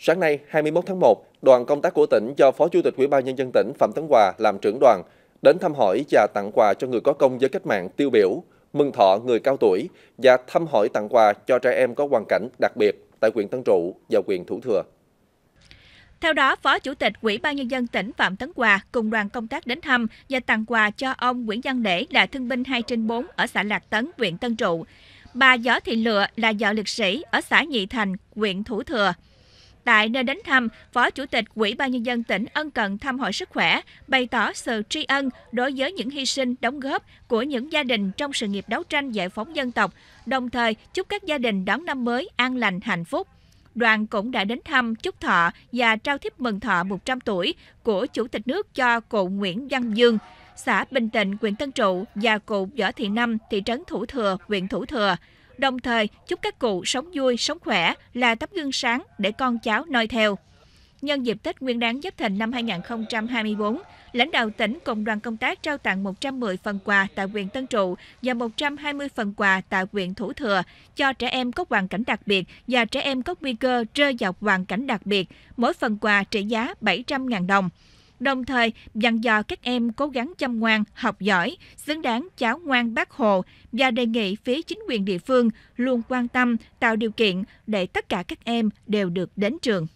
Sáng nay 21 tháng 1, đoàn công tác của tỉnh do Phó Chủ tịch Ủy ban Nhân dân tỉnh Phạm Tấn Hòa làm trưởng đoàn đến thăm hỏi và tặng quà cho người có công với cách mạng tiêu biểu, mừng thọ người cao tuổi và thăm hỏi tặng quà cho trẻ em có hoàn cảnh đặc biệt tại huyện Tân Trụ và huyện Thủ Thừa. Theo đó, Phó Chủ tịch Ủy ban Nhân dân tỉnh Phạm Tấn Hòa cùng đoàn công tác đến thăm và tặng quà cho ông Nguyễn Văn Để là thương binh 2 trên 4 ở xã Lạc Tấn, huyện Tân Trụ. Bà Gió Thị Lựa là vợ liệt sĩ ở xã Nhị Thành, huyện Thủ Thừa. Tại nơi đến thăm, Phó Chủ tịch Ủy ban Nhân dân tỉnh ân cần thăm hỏi sức khỏe, bày tỏ sự tri ân đối với những hy sinh đóng góp của những gia đình trong sự nghiệp đấu tranh giải phóng dân tộc, đồng thời chúc các gia đình đón năm mới an lành hạnh phúc. Đoàn cũng đã đến thăm chúc thọ và trao thiếp mừng thọ 100 tuổi của Chủ tịch nước cho cụ Nguyễn Văn Dương, xã Bình Tịnh, huyện Tân Trụ và cụ Võ Thị Năm, thị trấn Thủ Thừa, huyện Thủ Thừa đồng thời chúc các cụ sống vui, sống khỏe là tấm gương sáng để con cháu noi theo. Nhân dịp Tết Nguyên đán Giáp Thìn năm 2024, lãnh đạo tỉnh cùng đoàn công tác trao tặng 110 phần quà tại huyện Tân Trụ và 120 phần quà tại huyện Thủ Thừa cho trẻ em có hoàn cảnh đặc biệt và trẻ em có nguy cơ rơi vào hoàn cảnh đặc biệt, mỗi phần quà trị giá 700.000 đồng đồng thời dặn dò các em cố gắng chăm ngoan, học giỏi, xứng đáng cháu ngoan bác hồ và đề nghị phía chính quyền địa phương luôn quan tâm, tạo điều kiện để tất cả các em đều được đến trường.